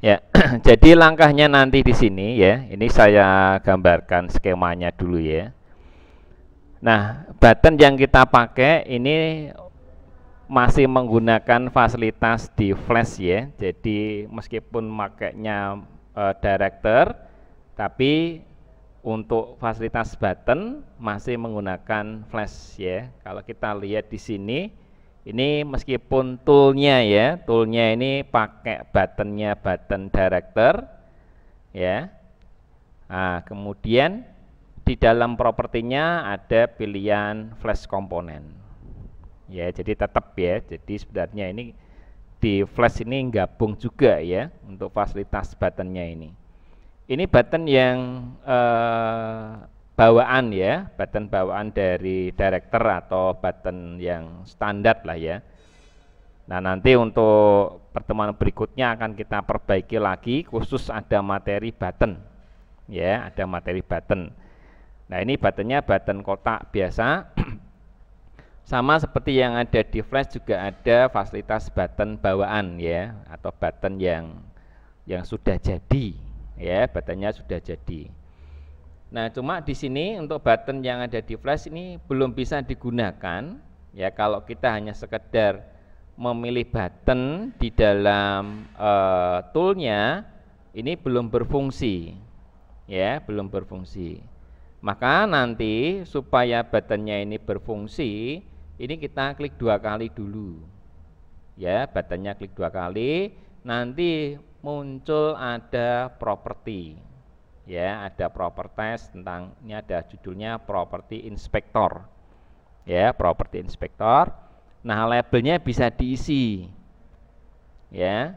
Ya, jadi langkahnya nanti di sini ya. Ini saya gambarkan skemanya dulu ya. Nah, button yang kita pakai ini masih menggunakan fasilitas di flash ya. Jadi meskipun makainya uh, director tapi untuk fasilitas button masih menggunakan flash ya. Kalau kita lihat di sini ini meskipun toolnya ya toolnya ini pakai buttonnya button director ya nah, kemudian di dalam propertinya ada pilihan flash komponen ya jadi tetap ya jadi sebenarnya ini di flash ini gabung juga ya untuk fasilitas buttonnya ini ini button yang eh, bawaan ya, button bawaan dari director atau button yang standar lah ya. Nah, nanti untuk pertemuan berikutnya akan kita perbaiki lagi khusus ada materi button. Ya, ada materi button. Nah, ini buttonnya button kotak biasa. Sama seperti yang ada di flash juga ada fasilitas button bawaan ya atau button yang yang sudah jadi ya, buttonnya sudah jadi. Nah, cuma di sini untuk button yang ada di flash ini belum bisa digunakan ya kalau kita hanya sekedar memilih button di dalam e, toolnya ini belum berfungsi ya belum berfungsi maka nanti supaya buttonnya ini berfungsi ini kita klik dua kali dulu ya buttonnya klik dua kali nanti muncul ada property ya ada properties tentang ini ada judulnya property inspector ya property inspector nah labelnya bisa diisi ya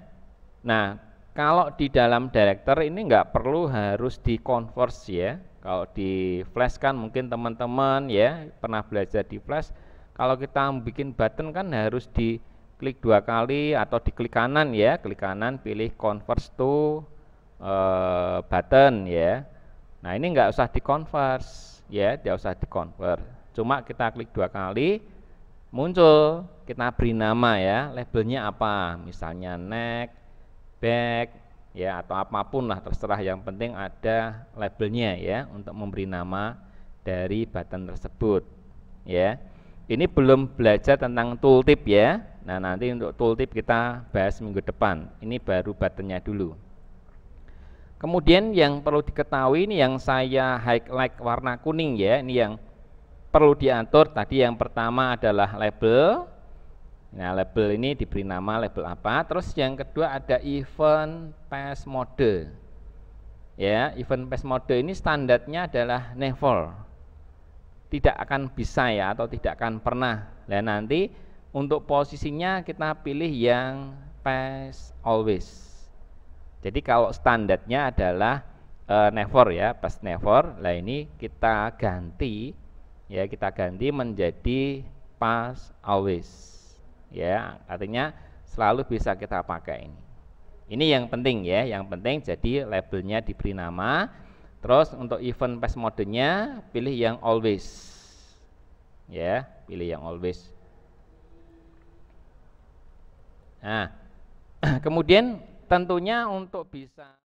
nah kalau di dalam director ini enggak perlu harus di converse ya kalau di flash kan mungkin teman-teman ya pernah belajar di flash kalau kita bikin button kan harus di klik dua kali atau di klik kanan ya klik kanan pilih converse to uh, button ya nah ini nggak usah dikonvers ya tidak usah dikonvers. cuma kita klik dua kali muncul kita beri nama ya labelnya apa misalnya neck back ya atau apapun lah terserah yang penting ada labelnya ya untuk memberi nama dari button tersebut ya ini belum belajar tentang tooltip ya nah nanti untuk tooltip kita bahas minggu depan ini baru buttonnya dulu Kemudian yang perlu diketahui ini yang saya highlight warna kuning ya, ini yang perlu diatur. Tadi yang pertama adalah label. Nah, label ini diberi nama label apa? Terus yang kedua ada event pass mode. Ya, event pass mode ini standarnya adalah never. Tidak akan bisa ya atau tidak akan pernah. Dan nanti untuk posisinya kita pilih yang pass always jadi kalau standarnya adalah uh, never ya, pas never. Lah ini kita ganti ya, kita ganti menjadi pas always. Ya, artinya selalu bisa kita pakai ini. Ini yang penting ya, yang penting jadi labelnya diberi nama. Terus untuk event pass modenya pilih yang always. Ya, pilih yang always. Nah, kemudian tentunya untuk bisa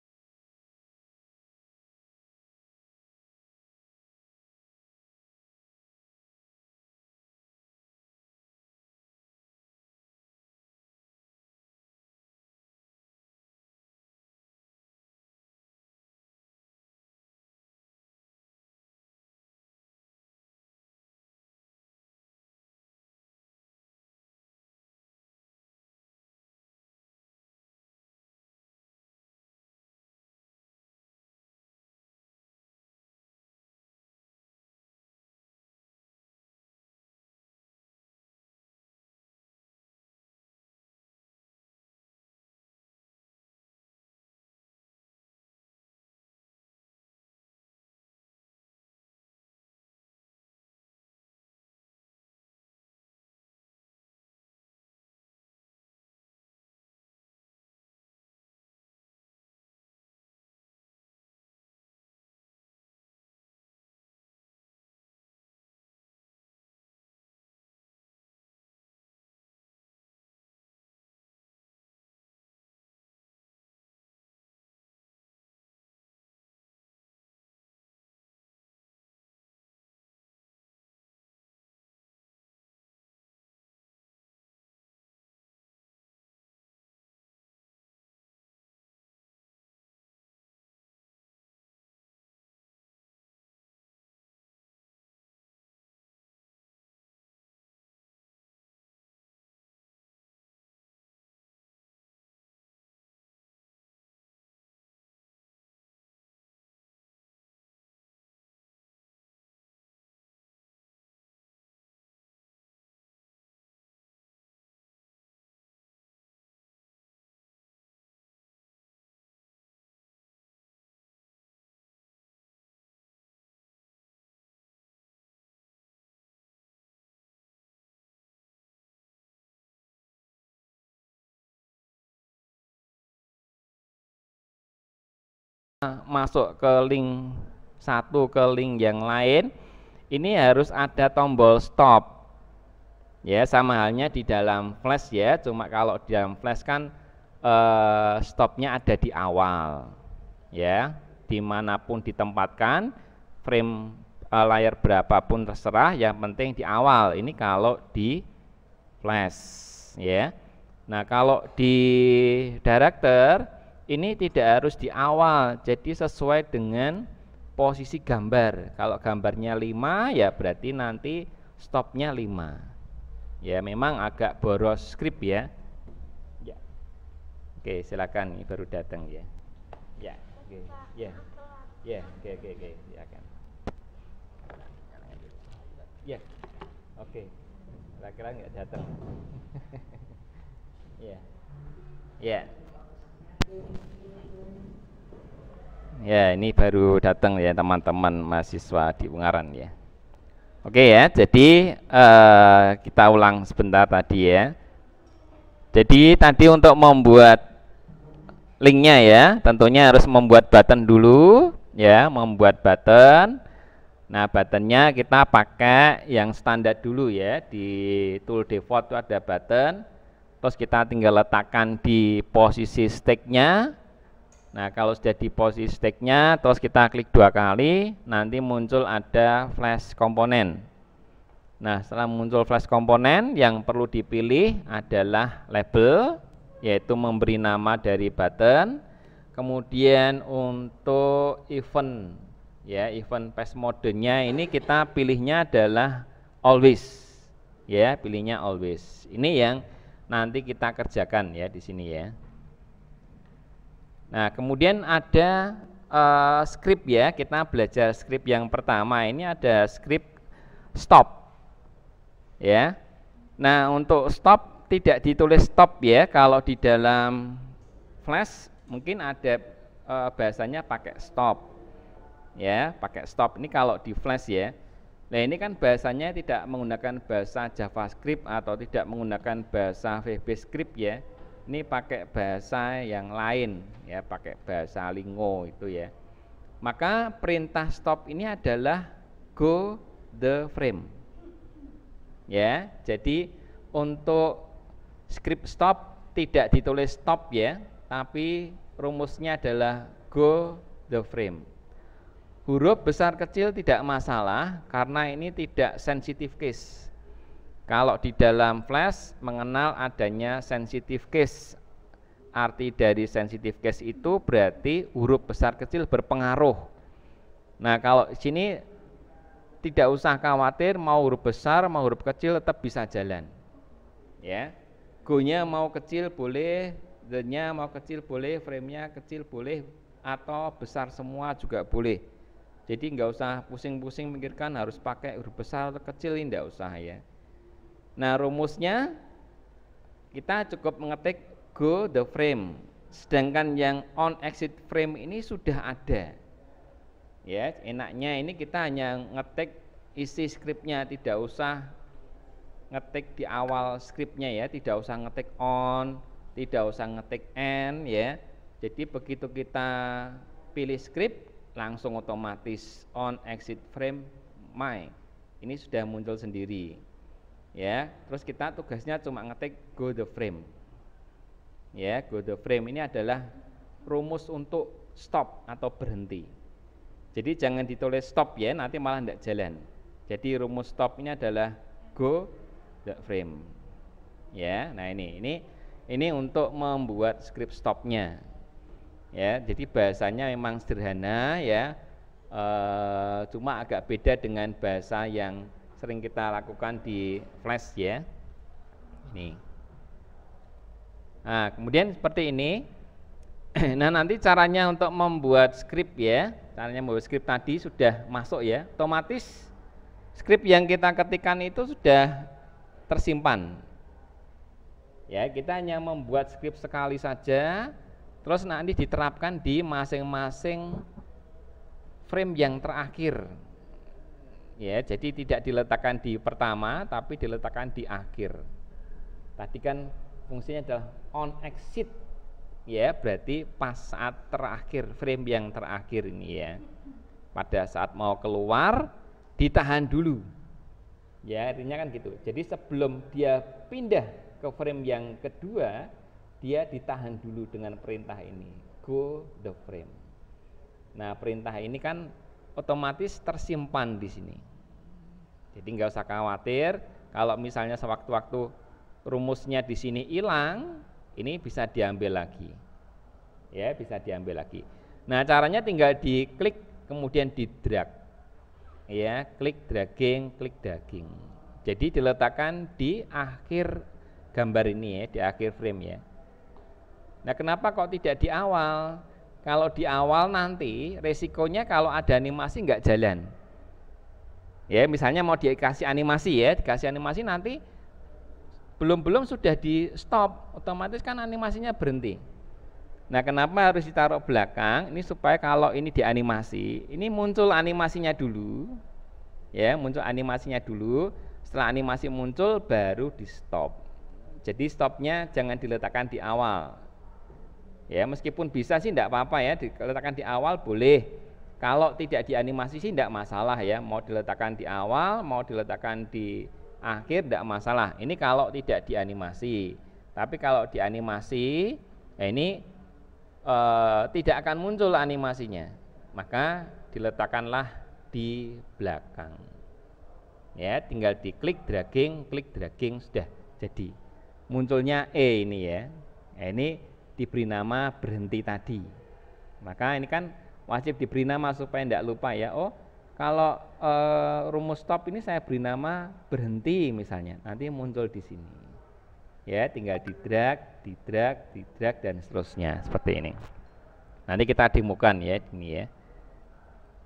masuk ke link satu ke link yang lain ini harus ada tombol stop ya sama halnya di dalam flash ya cuma kalau di dalam flash kan eh, stopnya ada di awal ya dimanapun ditempatkan frame eh, layar berapapun terserah yang penting di awal ini kalau di flash ya nah kalau di director ini tidak harus di awal jadi sesuai dengan posisi gambar kalau gambarnya 5 ya berarti nanti stopnya 5 ya memang agak boros skrip ya ya oke silakan ini baru datang ya ya oke ya ya oke oke oke silakan ya oke kira-kira nggak datang ya ya Ya, ini baru datang ya teman-teman mahasiswa di Ungaran ya. Oke ya, jadi uh, kita ulang sebentar tadi ya. Jadi tadi untuk membuat linknya ya, tentunya harus membuat button dulu ya, membuat button. Nah, buttonnya kita pakai yang standar dulu ya. Di tool default itu ada button terus kita tinggal letakkan di posisi stake-nya. nah kalau sudah di posisi stake-nya, terus kita klik dua kali nanti muncul ada flash komponen nah setelah muncul flash komponen yang perlu dipilih adalah label yaitu memberi nama dari button kemudian untuk event ya event pass modenya ini kita pilihnya adalah always ya pilihnya always ini yang nanti kita kerjakan ya di sini ya. Nah, kemudian ada uh, script ya, kita belajar script yang pertama ini ada script stop. Ya. Nah, untuk stop tidak ditulis stop ya, kalau di dalam flash mungkin ada uh, bahasanya pakai stop. Ya, pakai stop. Ini kalau di flash ya. Nah ini kan bahasanya tidak menggunakan bahasa JavaScript atau tidak menggunakan bahasa VBScript ya. Ini pakai bahasa yang lain ya, pakai bahasa Lingo itu ya. Maka perintah stop ini adalah go the frame. Ya, jadi untuk script stop tidak ditulis stop ya, tapi rumusnya adalah go the frame. Huruf besar kecil tidak masalah karena ini tidak sensitive case. Kalau di dalam flash mengenal adanya sensitive case. Arti dari sensitive case itu berarti huruf besar kecil berpengaruh. Nah, kalau sini tidak usah khawatir mau huruf besar mau huruf kecil tetap bisa jalan. Ya. go mau kecil boleh, the-nya mau kecil boleh, frame-nya kecil boleh atau besar semua juga boleh. Jadi nggak usah pusing-pusing mikirkan harus pakai huruf besar atau kecil ini nggak usah ya. Nah rumusnya kita cukup mengetik go the frame. Sedangkan yang on exit frame ini sudah ada. Ya enaknya ini kita hanya ngetik isi skripnya tidak usah ngetik di awal skripnya ya tidak usah ngetik on tidak usah ngetik end ya jadi begitu kita pilih script langsung otomatis on exit frame my ini sudah muncul sendiri ya terus kita tugasnya cuma ngetik go the frame ya go the frame ini adalah rumus untuk stop atau berhenti jadi jangan ditulis stop ya nanti malah tidak jalan jadi rumus stop ini adalah go the frame ya nah ini ini ini untuk membuat script stopnya ya jadi bahasanya memang sederhana ya e, cuma agak beda dengan bahasa yang sering kita lakukan di flash ya ini nah kemudian seperti ini nah nanti caranya untuk membuat script ya caranya membuat script tadi sudah masuk ya otomatis script yang kita ketikkan itu sudah tersimpan ya kita hanya membuat script sekali saja terus nanti diterapkan di masing-masing frame yang terakhir ya jadi tidak diletakkan di pertama tapi diletakkan di akhir tadi kan fungsinya adalah on exit ya berarti pas saat terakhir frame yang terakhir ini ya pada saat mau keluar ditahan dulu ya artinya kan gitu jadi sebelum dia pindah ke frame yang kedua dia ditahan dulu dengan perintah ini go the frame nah perintah ini kan otomatis tersimpan di sini jadi nggak usah khawatir kalau misalnya sewaktu-waktu rumusnya di sini hilang ini bisa diambil lagi ya bisa diambil lagi nah caranya tinggal diklik kemudian di drag ya klik dragging klik dragging jadi diletakkan di akhir gambar ini ya di akhir frame ya Nah, kenapa kok tidak di awal? Kalau di awal nanti resikonya kalau ada animasi nggak jalan. Ya, misalnya mau dikasih animasi ya, dikasih animasi nanti belum-belum sudah di stop, otomatis kan animasinya berhenti. Nah, kenapa harus ditaruh belakang? Ini supaya kalau ini dianimasi, ini muncul animasinya dulu. Ya, muncul animasinya dulu. Setelah animasi muncul baru di stop. Jadi stopnya jangan diletakkan di awal, Ya, meskipun bisa sih tidak apa-apa ya, diletakkan di awal boleh. Kalau tidak dianimasi sih tidak masalah ya, mau diletakkan di awal, mau diletakkan di akhir tidak masalah. Ini kalau tidak dianimasi Tapi kalau dianimasi ya ini e, tidak akan muncul animasinya. Maka diletakkanlah di belakang. Ya, tinggal diklik dragging, klik dragging sudah jadi. Munculnya E ini ya. Nah ini diberi nama berhenti tadi. Maka ini kan wajib diberi nama supaya tidak lupa ya. Oh, kalau e, rumus stop ini saya beri nama berhenti misalnya. Nanti muncul di sini. Ya, tinggal di drag, di drag, di drag dan seterusnya seperti ini. Nanti kita demokan ya ini ya.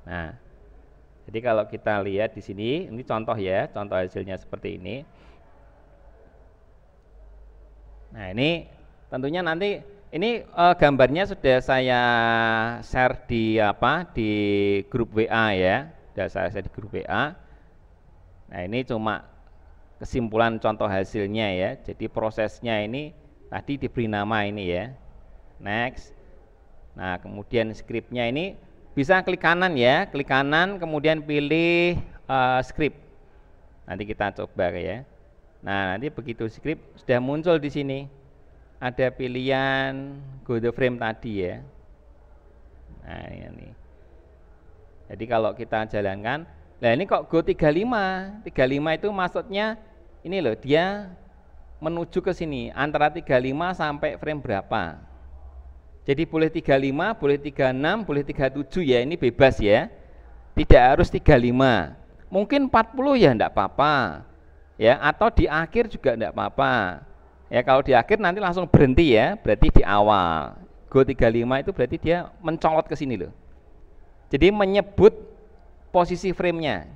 Nah, jadi kalau kita lihat di sini, ini contoh ya, contoh hasilnya seperti ini. Nah, ini tentunya nanti ini uh, gambarnya sudah saya share di apa di grup WA ya. Sudah saya share di grup WA. Nah, ini cuma kesimpulan contoh hasilnya ya. Jadi prosesnya ini tadi diberi nama ini ya. Next. Nah, kemudian scriptnya ini bisa klik kanan ya, klik kanan kemudian pilih uh, eh, script. Nanti kita coba ya. Nah, nanti begitu script sudah muncul di sini ada pilihan Google Frame tadi ya. Nah, ini. Jadi kalau kita jalankan, nah ini kok Go 35. 35 itu maksudnya ini loh, dia menuju ke sini antara 35 sampai frame berapa. Jadi boleh 35, boleh 36, boleh 37 ya, ini bebas ya. Tidak harus 35. Mungkin 40 ya enggak apa-apa. Ya, atau di akhir juga enggak apa-apa Ya kalau di akhir nanti langsung berhenti ya, berarti di awal. Go 35 itu berarti dia mencolot ke sini loh. Jadi menyebut posisi framenya.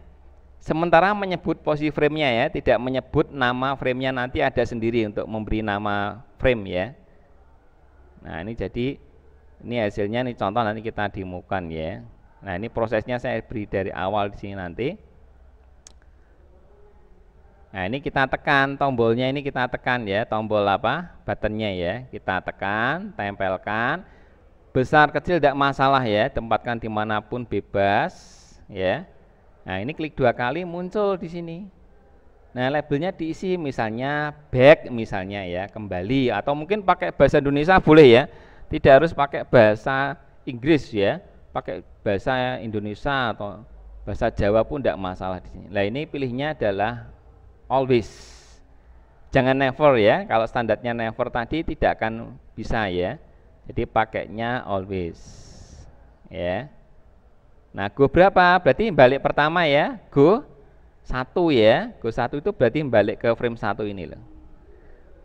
Sementara menyebut posisi framenya ya, tidak menyebut nama framenya nanti ada sendiri untuk memberi nama frame ya. Nah ini jadi ini hasilnya ini contoh nanti kita dimukan ya. Nah ini prosesnya saya beri dari awal di sini nanti. Nah, ini kita tekan tombolnya ini kita tekan ya, tombol apa? Buttonnya ya. Kita tekan, tempelkan. Besar kecil tidak masalah ya, tempatkan dimanapun bebas ya. Nah, ini klik dua kali muncul di sini. Nah, labelnya diisi misalnya back misalnya ya, kembali atau mungkin pakai bahasa Indonesia boleh ya. Tidak harus pakai bahasa Inggris ya, pakai bahasa Indonesia atau bahasa Jawa pun tidak masalah di sini. Nah, ini pilihnya adalah always. Jangan never ya, kalau standarnya never tadi tidak akan bisa ya. Jadi pakainya always. Ya. Nah, go berapa? Berarti balik pertama ya, go satu ya. Go satu itu berarti balik ke frame satu ini loh.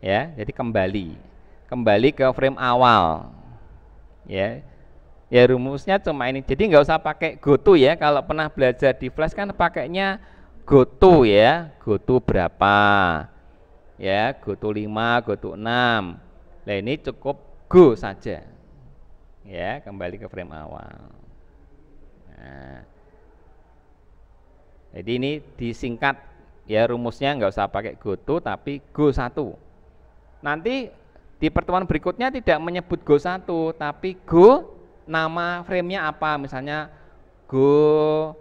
Ya, jadi kembali. Kembali ke frame awal. Ya. Ya rumusnya cuma ini. Jadi nggak usah pakai go to ya. Kalau pernah belajar di flash kan pakainya goto ya goto berapa ya goto 5 goto 6 nah ini cukup go saja ya kembali ke frame awal nah, jadi ini disingkat ya rumusnya nggak usah pakai goto tapi go satu. nanti di pertemuan berikutnya tidak menyebut go satu, tapi go nama framenya apa misalnya go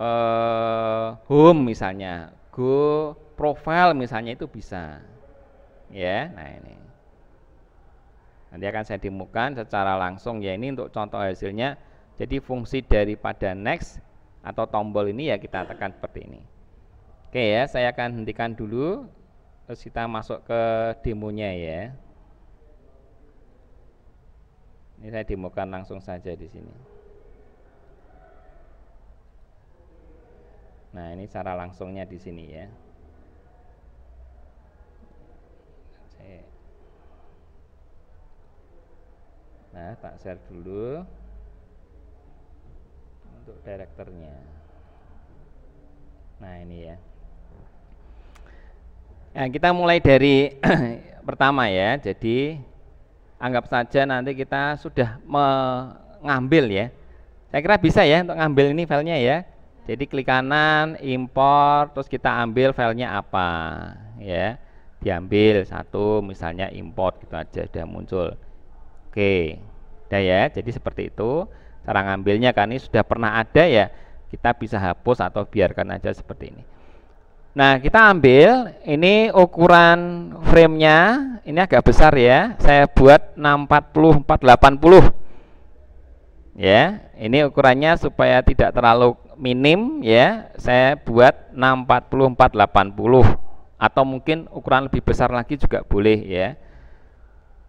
uh, eh, home misalnya, go profile misalnya itu bisa. Ya, nah ini. Nanti akan saya demokan secara langsung ya ini untuk contoh hasilnya. Jadi fungsi daripada next atau tombol ini ya kita tekan seperti ini. Oke ya, saya akan hentikan dulu terus kita masuk ke demonya ya. Ini saya demokan langsung saja di sini. Nah, ini cara langsungnya di sini ya. Nah, tak share dulu untuk direkturnya. Nah, ini ya. Nah, kita mulai dari pertama ya. Jadi anggap saja nanti kita sudah mengambil ya. Saya kira bisa ya untuk ngambil ini filenya ya. Jadi klik kanan, import, terus kita ambil filenya apa, ya. Diambil satu, misalnya import gitu aja sudah muncul. Oke, udah ya. Jadi seperti itu cara ngambilnya kan ini sudah pernah ada ya. Kita bisa hapus atau biarkan aja seperti ini. Nah, kita ambil ini ukuran framenya ini agak besar ya. Saya buat 640 480. Ya, ini ukurannya supaya tidak terlalu minim ya saya buat 64480 atau mungkin ukuran lebih besar lagi juga boleh ya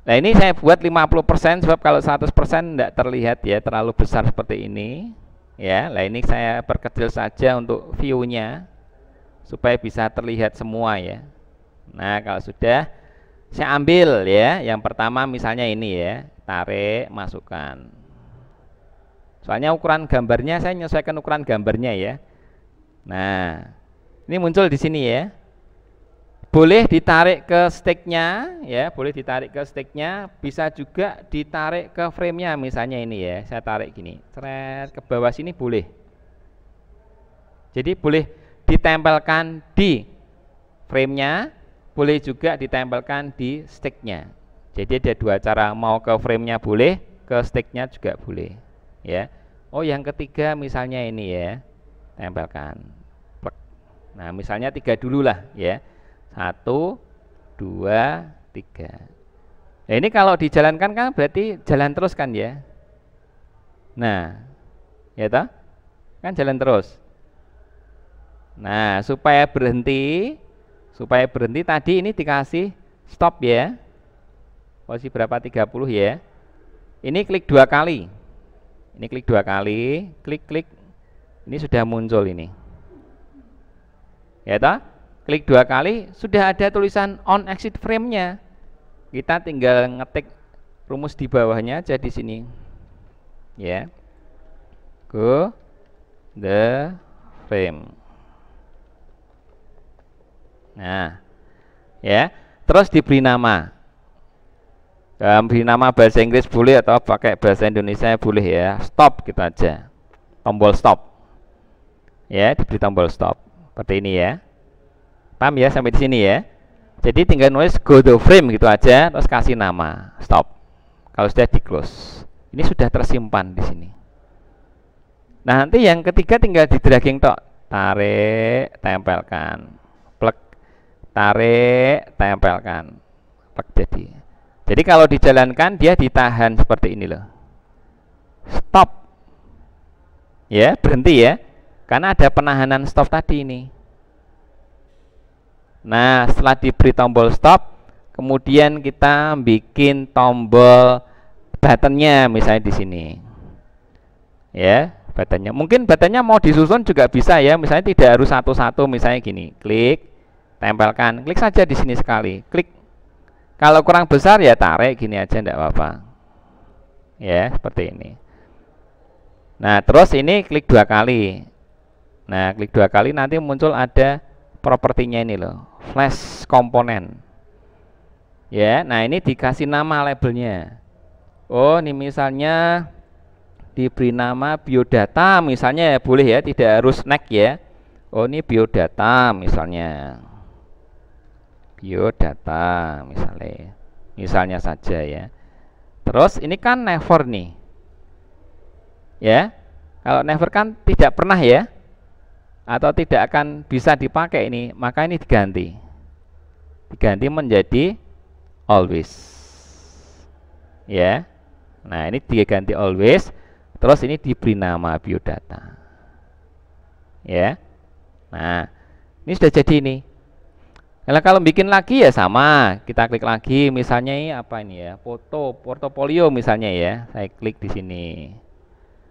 Nah ini saya buat 50% sebab kalau 100% tidak terlihat ya terlalu besar seperti ini ya Nah ini saya perkecil saja untuk viewnya supaya bisa terlihat semua ya Nah kalau sudah saya ambil ya yang pertama misalnya ini ya tarik masukkan Soalnya ukuran gambarnya saya menyesuaikan ukuran gambarnya ya. Nah, ini muncul di sini ya. Boleh ditarik ke stiknya ya, boleh ditarik ke stiknya, bisa juga ditarik ke framenya misalnya ini ya. Saya tarik gini, ceret ke bawah sini boleh. Jadi boleh ditempelkan di framenya, boleh juga ditempelkan di stiknya. Jadi ada dua cara, mau ke framenya boleh, ke stiknya juga boleh ya oh yang ketiga misalnya ini ya tempelkan nah misalnya tiga dulu lah ya satu dua tiga nah, ini kalau dijalankan kan berarti jalan terus kan ya nah ya toh kan jalan terus nah supaya berhenti supaya berhenti tadi ini dikasih stop ya posisi berapa 30 ya ini klik dua kali ini klik dua kali klik klik ini sudah muncul ini ya toh klik dua kali sudah ada tulisan on exit frame nya kita tinggal ngetik rumus di bawahnya aja di sini ya go the frame nah ya terus diberi nama beri nama bahasa Inggris boleh atau pakai bahasa Indonesia boleh ya stop kita aja tombol stop ya diberi tombol stop seperti ini ya paham ya sampai di sini ya jadi tinggal nulis go to frame gitu aja terus kasih nama stop kalau sudah di close ini sudah tersimpan di sini nah nanti yang ketiga tinggal di dragging tok tarik tempelkan plek tarik tempelkan plek jadi jadi kalau dijalankan dia ditahan seperti ini loh. Stop. Ya, berhenti ya. Karena ada penahanan stop tadi ini. Nah, setelah diberi tombol stop, kemudian kita bikin tombol buttonnya misalnya di sini. Ya, buttonnya. Mungkin buttonnya mau disusun juga bisa ya, misalnya tidak harus satu-satu, misalnya gini. Klik, tempelkan, klik saja di sini sekali. Klik kalau kurang besar ya tarik gini aja ndak apa-apa. Ya, seperti ini. Nah, terus ini klik dua kali. Nah, klik dua kali nanti muncul ada propertinya ini loh, flash komponen. Ya, nah ini dikasih nama labelnya. Oh, ini misalnya diberi nama biodata misalnya ya boleh ya, tidak harus snack ya. Oh, ini biodata misalnya biodata misalnya misalnya saja ya terus ini kan never nih ya kalau never kan tidak pernah ya atau tidak akan bisa dipakai ini maka ini diganti diganti menjadi always ya nah ini diganti always terus ini diberi nama biodata ya nah ini sudah jadi nih. Nah, kalau bikin lagi ya sama, kita klik lagi misalnya ini apa ini ya? Foto portofolio misalnya ya. Saya klik di sini.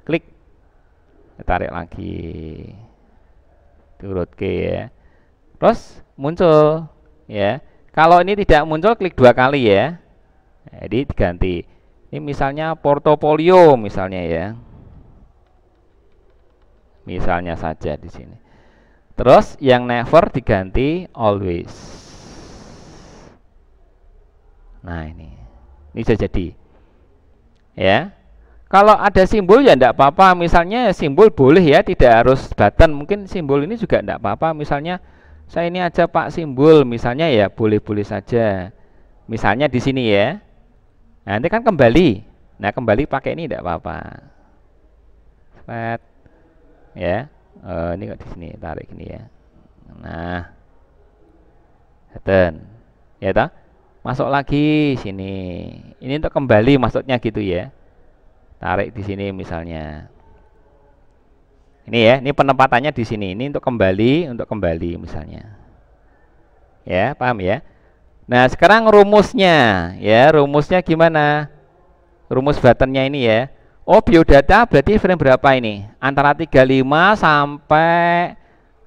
Klik. Tarik lagi. Turut ke ya. Terus muncul ya. Kalau ini tidak muncul klik dua kali ya. Jadi diganti. Ini misalnya portofolio misalnya ya. Misalnya saja di sini. Terus yang never diganti always. Nah ini, ini bisa jadi. Ya, kalau ada simbol ya tidak apa-apa. Misalnya simbol boleh ya, tidak harus button. Mungkin simbol ini juga tidak apa-apa. Misalnya saya ini aja pak simbol, misalnya ya boleh-boleh saja. Misalnya di sini ya. Nah, nanti kan kembali. Nah kembali pakai ini tidak apa-apa. Ya, uh, ini kok di sini tarik ini ya nah dan ya ta? masuk lagi sini ini untuk kembali maksudnya gitu ya tarik di sini misalnya ini ya ini penempatannya di sini ini untuk kembali untuk kembali misalnya ya paham ya nah sekarang rumusnya ya rumusnya gimana rumus buttonnya ini ya Oh biodata berarti frame berapa ini? Antara 35 sampai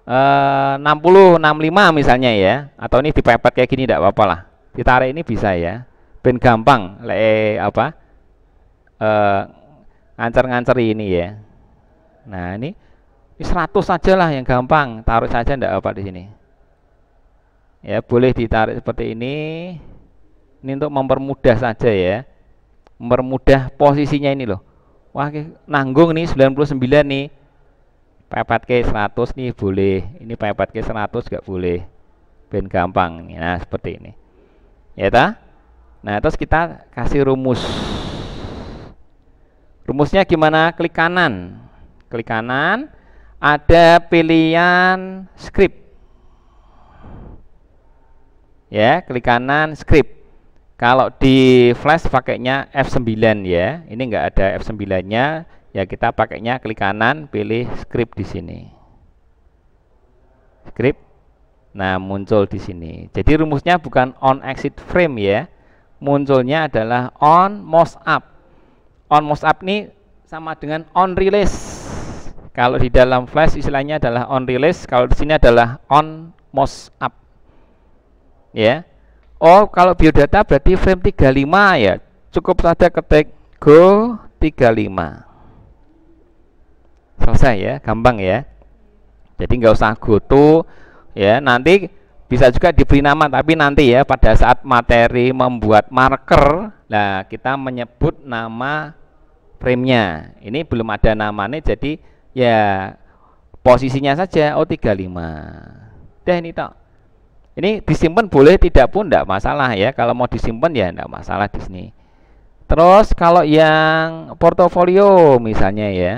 eh, 60, 65 misalnya ya. Atau ini dipepet kayak gini tidak apa-apa lah. Ditarik ini bisa ya. Ben gampang le apa? Eh, ngancer-ngancer ini ya. Nah ini, ini 100 saja lah yang gampang. Taruh saja tidak apa di sini. Ya boleh ditarik seperti ini. Ini untuk mempermudah saja ya. Mempermudah posisinya ini loh wah nanggung nih 99 nih pepet ke 100 nih boleh ini pepet ke 100 gak boleh ben gampang nih nah seperti ini ya ta nah terus kita kasih rumus rumusnya gimana klik kanan klik kanan ada pilihan script ya klik kanan script kalau di flash pakainya F9 ya ini enggak ada F9 nya ya kita pakainya klik kanan pilih script di sini script nah muncul di sini jadi rumusnya bukan on exit frame ya munculnya adalah on most up on most up ini sama dengan on release kalau di dalam flash istilahnya adalah on release kalau di sini adalah on most up ya yeah oh kalau biodata berarti frame 35 ya cukup saja ketik go 35 selesai ya gampang ya jadi nggak usah to ya nanti bisa juga diberi nama tapi nanti ya pada saat materi membuat marker nah kita menyebut nama frame nya ini belum ada namanya jadi ya posisinya saja oh 35 dah ini tak ini disimpan boleh tidak pun tidak masalah ya. Kalau mau disimpan ya tidak masalah di sini. Terus kalau yang portofolio misalnya ya.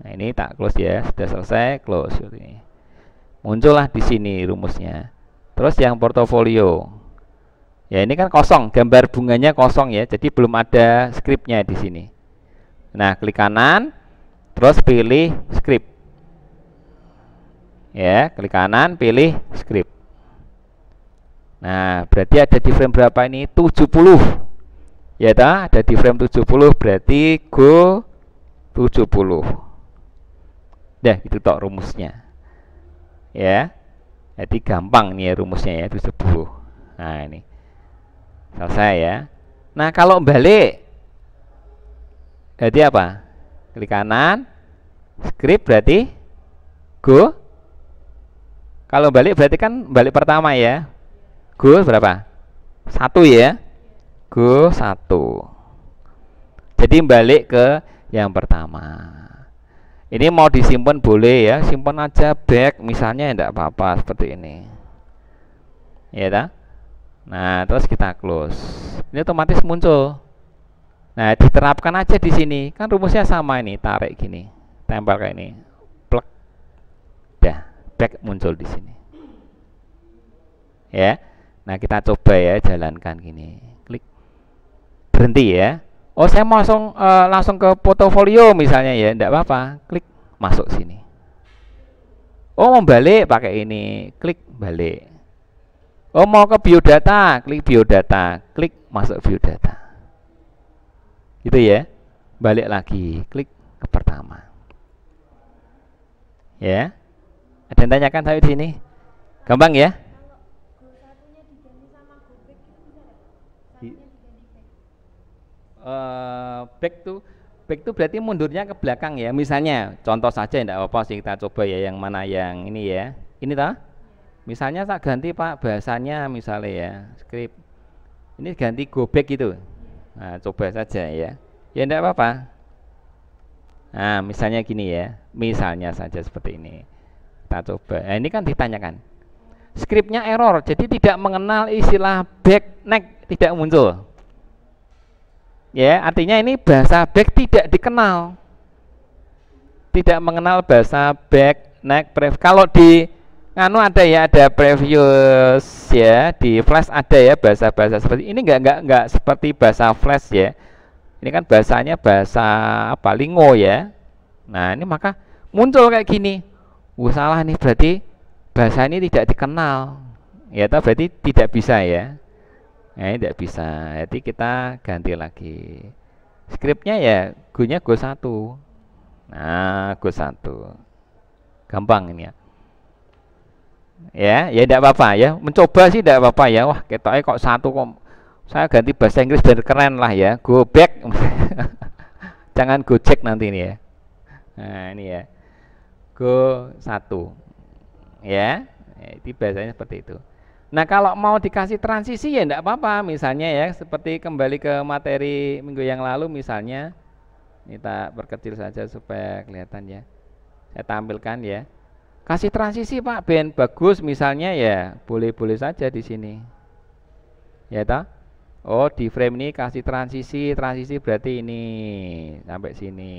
Nah, ini tak close ya, sudah selesai close ini. Muncullah di sini rumusnya. Terus yang portofolio. Ya, ini kan kosong, gambar bunganya kosong ya. Jadi belum ada scriptnya di sini. Nah, klik kanan, terus pilih script. Ya, klik kanan, pilih script. Nah, berarti ada di frame berapa ini? 70. Ya ta, ada di frame 70 berarti go 70. Nah, itu tok rumusnya. Ya. Jadi gampang nih ya rumusnya ya 70. Nah, ini. Selesai ya. Nah, kalau balik jadi apa? Klik kanan. Script berarti go. Kalau balik berarti kan balik pertama ya, Go berapa? Satu ya. Go satu. Jadi balik ke yang pertama. Ini mau disimpan boleh ya, simpan aja back misalnya tidak apa-apa seperti ini. Ya dah. Nah, terus kita close. Ini otomatis muncul. Nah, diterapkan aja di sini. Kan rumusnya sama ini, tarik gini. Tempel kayak ini. Plek. Dah, back muncul di sini. Ya. Nah, kita coba ya jalankan gini. Klik. Berhenti ya. Oh, saya mau langsung uh, eh, langsung ke portofolio misalnya ya, tidak apa-apa. Klik masuk sini. Oh, mau balik pakai ini. Klik balik. Oh, mau ke biodata, klik biodata. Klik masuk biodata. Gitu ya. Balik lagi, klik ke pertama. Ya. Ada yang tanyakan saya di sini? Gampang ya? uh, back to back to berarti mundurnya ke belakang ya. Misalnya contoh saja tidak apa-apa sih kita coba ya yang mana yang ini ya. Ini tak Misalnya tak ganti Pak bahasanya misalnya ya, script Ini ganti go back gitu. Nah, coba saja ya. Ya tidak apa-apa. Nah, misalnya gini ya. Misalnya saja seperti ini. Kita coba. Nah, ini kan ditanyakan. scriptnya error, jadi tidak mengenal istilah back neck tidak muncul ya artinya ini bahasa back tidak dikenal tidak mengenal bahasa back neck prev kalau di nganu ada ya ada previous ya di flash ada ya bahasa-bahasa seperti ini enggak enggak enggak seperti bahasa flash ya ini kan bahasanya bahasa apa lingo ya nah ini maka muncul kayak gini uh, salah nih berarti bahasa ini tidak dikenal ya berarti tidak bisa ya Nah, eh, ini tidak bisa. Jadi kita ganti lagi. skripnya ya gunya nya go 1. Nah, go 1. Gampang ini ya. Ya, ya tidak apa-apa ya. Mencoba sih tidak apa-apa ya. Wah, ketoknya kok satu kok saya ganti bahasa Inggris biar keren lah ya. Go back. Jangan check nanti ini ya. Nah, ini ya. Go 1. Ya, ya. Itu bahasanya seperti itu. Nah kalau mau dikasih transisi ya tidak apa-apa misalnya ya seperti kembali ke materi minggu yang lalu misalnya ini tak perkecil saja supaya kelihatan ya saya tampilkan ya kasih transisi Pak Ben bagus misalnya ya boleh-boleh saja di sini ya toh Oh di frame ini kasih transisi transisi berarti ini sampai sini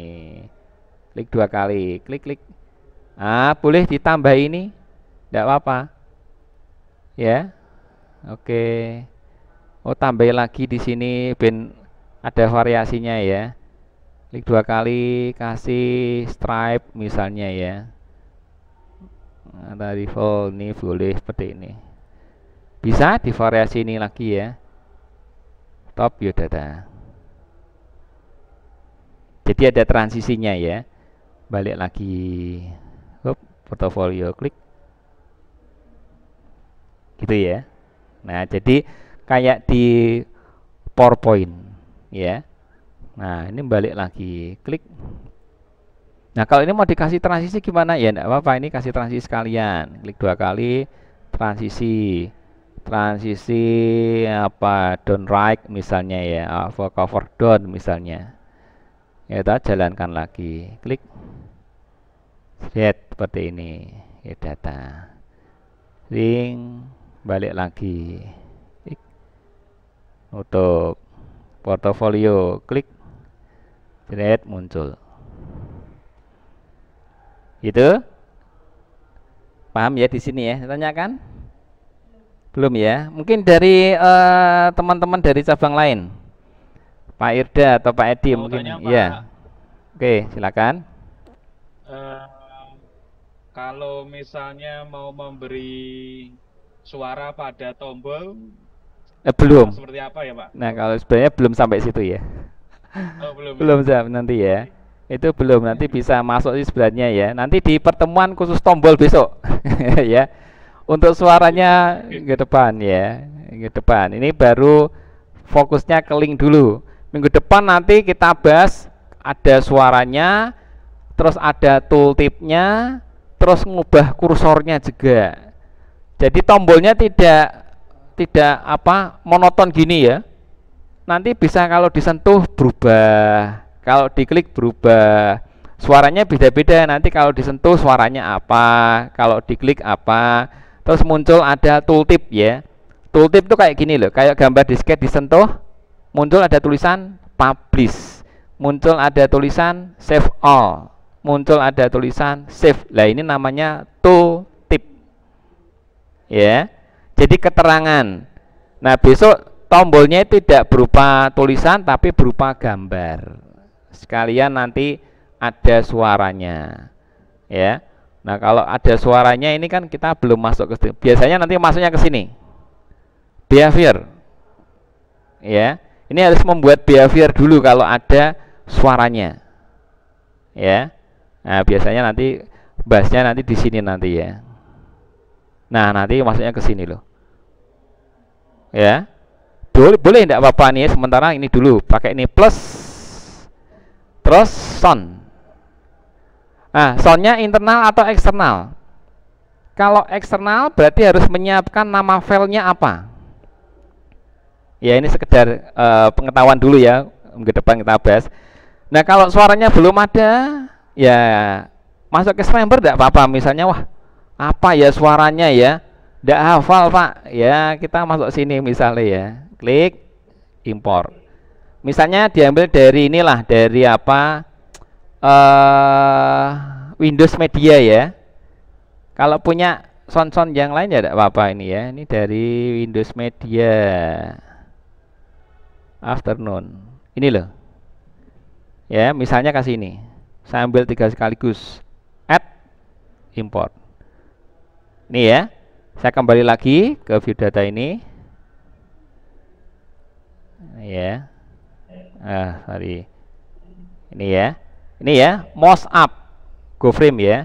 klik dua kali klik klik ah boleh ditambah ini tidak apa-apa ya oke oh tambah lagi di sini ben ada variasinya ya klik dua kali kasih stripe misalnya ya nah, ada default ini boleh seperti ini bisa di variasi ini lagi ya top ya data. jadi ada transisinya ya balik lagi Hup, portofolio klik gitu ya nah jadi kayak di PowerPoint ya nah ini balik lagi klik nah kalau ini mau dikasih transisi gimana ya enggak apa-apa ini kasih transisi sekalian klik dua kali transisi transisi apa down right misalnya ya ah, over cover down misalnya ya kita jalankan lagi klik set seperti ini ya data ring balik lagi untuk portofolio klik create muncul itu paham ya di sini ya tanyakan belum ya mungkin dari eh, teman-teman uh, dari cabang lain Pak Irda atau Pak Edi Mau mungkin ya oke silakan uh, kalau misalnya mau memberi suara pada tombol eh, belum seperti apa ya pak nah kalau sebenarnya belum sampai situ ya oh, belum ya. belum ya. nanti ya itu belum nanti bisa masuk di sebelahnya ya nanti di pertemuan khusus tombol besok ya untuk suaranya ke depan ya ke depan ini baru fokusnya ke link dulu minggu depan nanti kita bahas ada suaranya terus ada tooltipnya terus ngubah kursornya juga jadi tombolnya tidak tidak apa monoton gini ya nanti bisa kalau disentuh berubah kalau diklik berubah suaranya beda-beda nanti kalau disentuh suaranya apa kalau diklik apa terus muncul ada tooltip ya tooltip itu kayak gini loh kayak gambar disket disentuh muncul ada tulisan publish muncul ada tulisan save all muncul ada tulisan save lah ini namanya tool ya jadi keterangan nah besok tombolnya tidak berupa tulisan tapi berupa gambar sekalian nanti ada suaranya ya nah kalau ada suaranya ini kan kita belum masuk ke biasanya nanti masuknya ke sini behavior ya ini harus membuat behavior dulu kalau ada suaranya ya nah biasanya nanti bahasnya nanti di sini nanti ya Nah, nanti maksudnya ke sini loh. Ya. Boleh boleh enggak apa-apa nih sementara ini dulu pakai ini plus terus sound. Nah, soundnya internal atau eksternal? Kalau eksternal berarti harus menyiapkan nama filenya apa? Ya, ini sekedar e, pengetahuan dulu ya, ke depan kita bahas. Nah, kalau suaranya belum ada, ya masuk ke member tidak apa-apa. Misalnya, wah apa ya suaranya ya tidak hafal pak ya kita masuk sini misalnya ya klik import misalnya diambil dari inilah dari apa uh, Windows Media ya kalau punya sound-sound yang lain ya tidak apa-apa ini ya ini dari Windows Media afternoon ini loh ya misalnya kasih ini sambil tiga sekaligus add import ini ya. Saya kembali lagi ke view data ini. Nah, ya. Ah, sorry. Ini ya. Ini ya, most up go frame ya.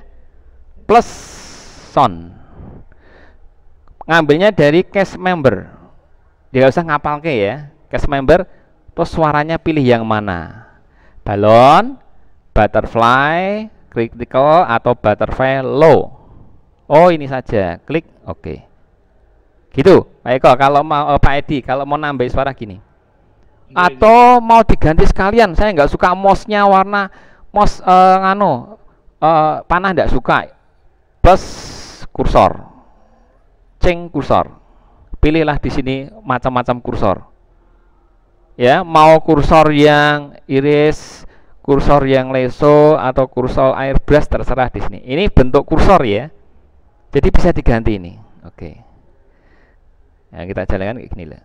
Plus son. Ngambilnya dari cash member. tidak usah ngapal ke ya. Cash member terus suaranya pilih yang mana? Balon, butterfly, critical atau butterfly low oh ini saja klik oke gitu Pak Eko kalau mau eh, Pak Edi kalau mau nambah suara gini atau mau diganti sekalian saya nggak suka mosnya warna mos eh, ngano uh, eh, panah nggak suka plus kursor ceng kursor pilihlah di sini macam-macam kursor ya mau kursor yang iris kursor yang leso atau kursor airbrush terserah di sini ini bentuk kursor ya jadi bisa diganti ini oke okay. nah kita jalankan kayak gini lah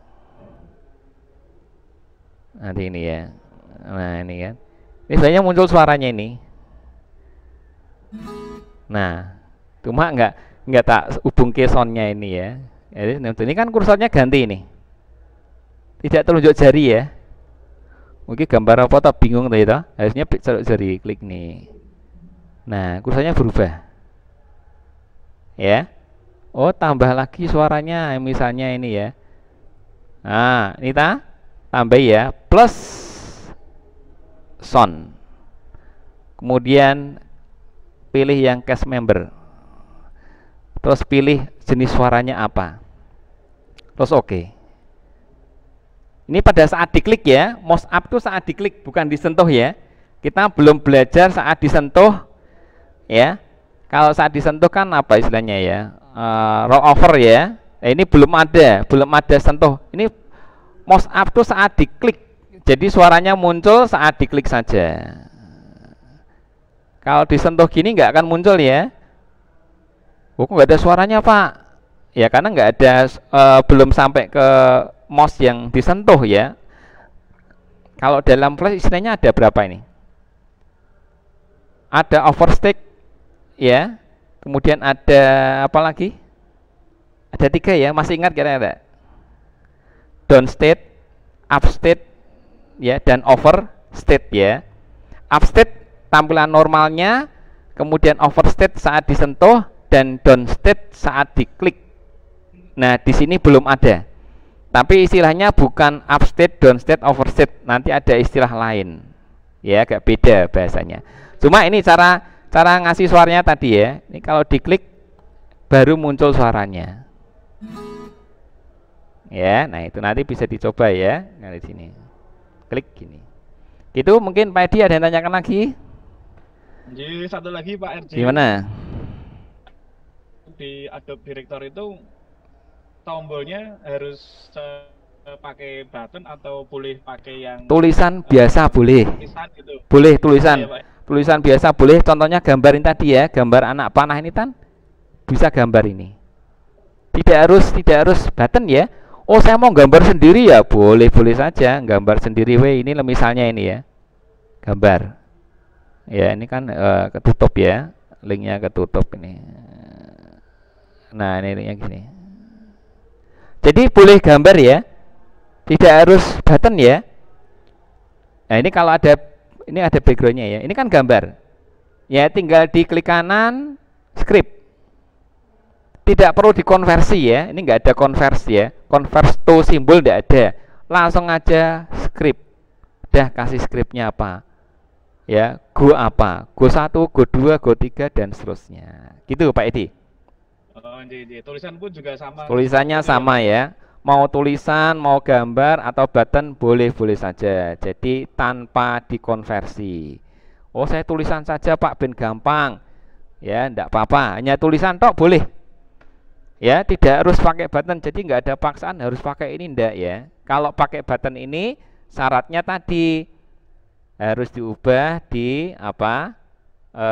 nanti ini ya nah ini kan misalnya muncul suaranya ini nah cuma nggak nggak tak hubung ke soundnya ini ya jadi nah, ini kan kursornya ganti ini tidak telunjuk jari ya mungkin gambar apa tak bingung tadi toh harusnya jari klik nih nah kursornya berubah ya oh tambah lagi suaranya misalnya ini ya nah ini ta tambah ya plus sound kemudian pilih yang cast member terus pilih jenis suaranya apa terus oke okay. ini pada saat diklik ya mouse up itu saat diklik bukan disentuh ya kita belum belajar saat disentuh ya kalau saat disentuh kan apa istilahnya ya uh, over ya nah, ini belum ada belum ada sentuh ini mouse up tuh saat diklik jadi suaranya muncul saat diklik saja kalau disentuh gini nggak akan muncul ya Oh, nggak ada suaranya pak ya karena nggak ada uh, belum sampai ke mouse yang disentuh ya kalau dalam flash istilahnya ada berapa ini ada overstick ya kemudian ada apa lagi ada tiga ya masih ingat kira ada downstate upstate ya dan overstate ya upstate tampilan normalnya kemudian overstate saat disentuh dan downstate saat diklik nah di sini belum ada tapi istilahnya bukan upstate downstate overstate nanti ada istilah lain ya agak beda bahasanya cuma ini cara cara ngasih suaranya tadi ya ini kalau diklik baru muncul suaranya ya nah itu nanti bisa dicoba ya nah, dari sini klik gini itu mungkin Pak Edi ada yang tanyakan lagi Jadi satu lagi Pak RJ gimana di Adobe Director itu tombolnya harus eh, pakai button atau boleh pakai yang tulisan biasa boleh tulisan gitu. boleh tulisan oh, iya, tulisan biasa boleh contohnya gambarin tadi ya gambar anak panah ini kan bisa gambar ini tidak harus tidak harus button ya oh saya mau gambar sendiri ya boleh boleh saja gambar sendiri we ini misalnya ini ya gambar ya ini kan uh, ketutup ya linknya ketutup ini nah ini linknya gini jadi boleh gambar ya tidak harus button ya nah ini kalau ada ini ada backgroundnya ya ini kan gambar ya tinggal di klik kanan script tidak perlu dikonversi ya ini enggak ada konversi ya convert to simbol tidak ada langsung aja script udah kasih scriptnya apa ya go apa go 1 go 2 go 3 dan seterusnya gitu Pak Edi oh, jadi, tulisan pun juga sama tulisannya sama ya mau tulisan, mau gambar atau button boleh-boleh saja. Jadi tanpa dikonversi. Oh, saya tulisan saja Pak ben gampang. Ya, enggak apa-apa. Hanya tulisan tok boleh. Ya, tidak harus pakai button. Jadi enggak ada paksaan harus pakai ini ndak ya. Kalau pakai button ini syaratnya tadi harus diubah di apa? E,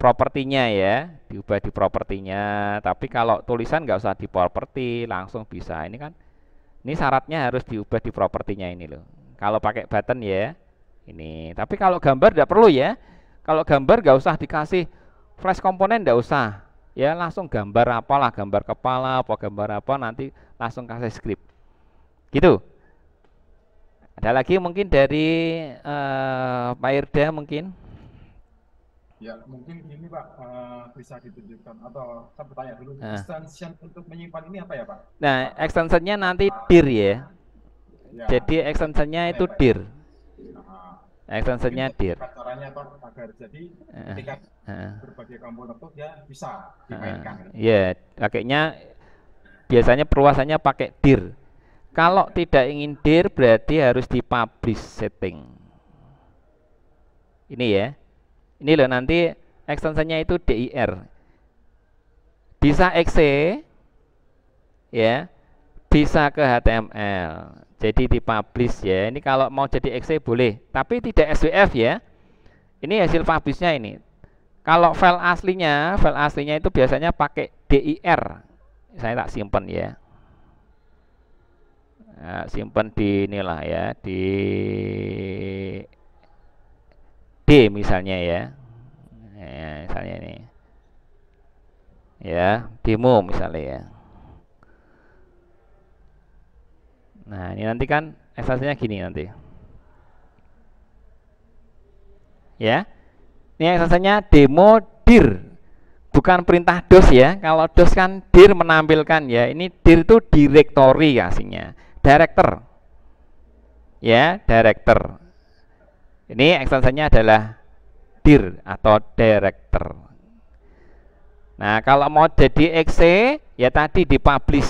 propertinya ya diubah di propertinya tapi kalau tulisan nggak usah di properti langsung bisa ini kan ini syaratnya harus diubah di propertinya ini loh. Kalau pakai button ya ini. Tapi kalau gambar tidak perlu ya. Kalau gambar nggak usah dikasih flash komponen tidak usah. Ya langsung gambar apalah, gambar kepala, apa gambar apa nanti langsung kasih script. Gitu. Ada lagi mungkin dari uh, Pak Irda mungkin. Ya, mungkin ini Pak uh, bisa ditunjukkan atau saya kan bertanya dulu nah. extension untuk menyimpan ini apa ya Pak? Nah, extensionnya nanti dir ya. ya. Jadi extensionnya itu dir. Uh, extensionnya dir. Caranya Pak agar jadi uh, ketika uh, berbagai komponen itu ya bisa dimainkan. uh, ya, yeah. pakainya biasanya perluasannya pakai dir. Kalau ya. tidak ingin dir berarti harus di publish setting. Ini ya ini loh nanti extensionnya itu dir bisa exe ya bisa ke HTML jadi di publish ya ini kalau mau jadi exe boleh tapi tidak SWF ya ini hasil publishnya ini kalau file aslinya file aslinya itu biasanya pakai dir saya tak simpen ya nah, simpen di inilah ya di D misalnya ya. ya misalnya ini. Ya, demo misalnya ya. Nah, ini nanti kan ekstraksinya gini nanti. Ya. Ini ekstraksinya demo dir. Bukan perintah DOS ya. Kalau DOS kan dir menampilkan ya. Ini dir itu direktori aslinya. Director. Ya, director ini ekstensinya adalah dir atau director. Nah, kalau mau jadi exe ya tadi di publish.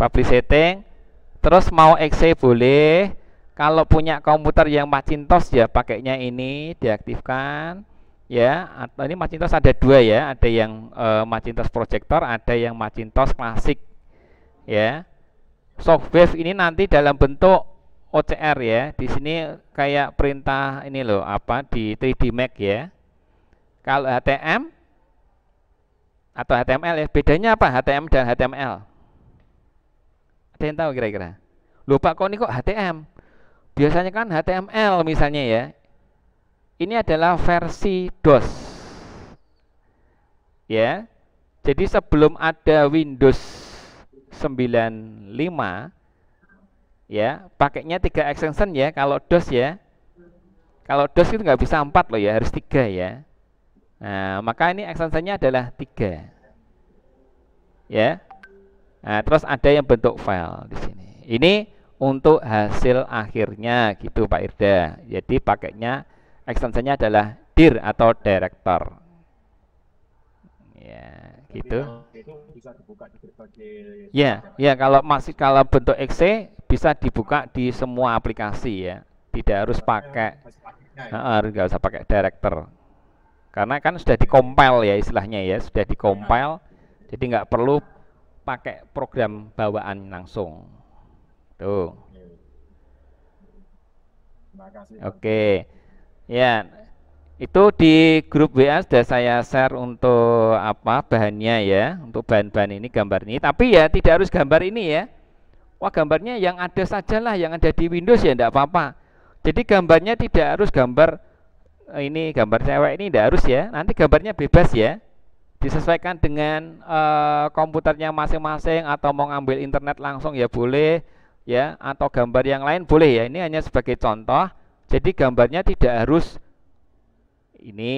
Publish setting, terus mau exe boleh. Kalau punya komputer yang Macintosh ya pakainya ini diaktifkan ya. Atau ini Macintosh ada dua ya, ada yang e, Macintosh Projector, ada yang Macintosh klasik ya. software ini nanti dalam bentuk OCR ya. Di sini kayak perintah ini loh apa di 3D Max ya. Kalau HTM atau HTML ya, bedanya apa HTM dan HTML? Ada yang tahu kira-kira? Lupa kok ini kok HTM. Biasanya kan HTML misalnya ya. Ini adalah versi DOS. Ya. Jadi sebelum ada Windows 95 ya pakainya tiga extension ya kalau dos ya kalau dos itu nggak bisa empat loh ya harus tiga ya nah, maka ini extensionnya adalah tiga ya nah, terus ada yang bentuk file di sini ini untuk hasil akhirnya gitu Pak Irda jadi pakainya extensionnya adalah dir atau director ya gitu ya ya kalau masih kalau bentuk exe bisa dibuka di semua aplikasi ya tidak harus pakai nggak usah pakai director karena kan sudah dikompil ya istilahnya ya sudah dikompil jadi nggak perlu pakai program bawaan langsung tuh oke okay. ya itu di grup WA sudah saya share untuk apa bahannya ya untuk bahan-bahan ini gambar ini tapi ya tidak harus gambar ini ya wah gambarnya yang ada sajalah yang ada di Windows ya tidak apa-apa jadi gambarnya tidak harus gambar eh, ini gambar cewek ini tidak harus ya nanti gambarnya bebas ya disesuaikan dengan e, komputernya masing-masing atau mau ngambil internet langsung ya boleh ya atau gambar yang lain boleh ya ini hanya sebagai contoh jadi gambarnya tidak harus ini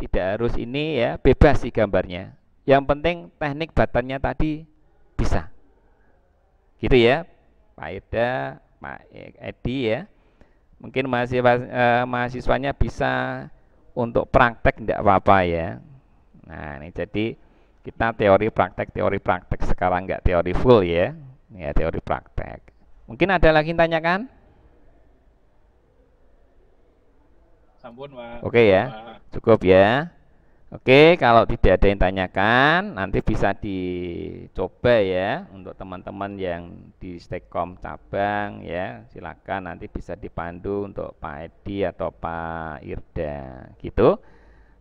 tidak harus ini ya bebas sih gambarnya yang penting teknik batannya tadi bisa gitu ya Pak Eda Pak e, Edi ya mungkin mahasiswa eh, mahasiswanya bisa untuk praktek tidak apa-apa ya nah ini jadi kita teori praktek teori praktek sekarang nggak teori full ya ya teori praktek mungkin ada lagi yang tanyakan Sampun, Oke ya, cukup ya. Oke, kalau tidak ada yang tanyakan, nanti bisa dicoba ya untuk teman-teman yang di Stekom cabang ya. Silakan nanti bisa dipandu untuk Pak Edi atau Pak Irda gitu.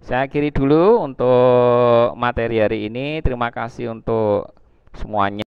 Saya akhiri dulu untuk materi hari ini. Terima kasih untuk semuanya.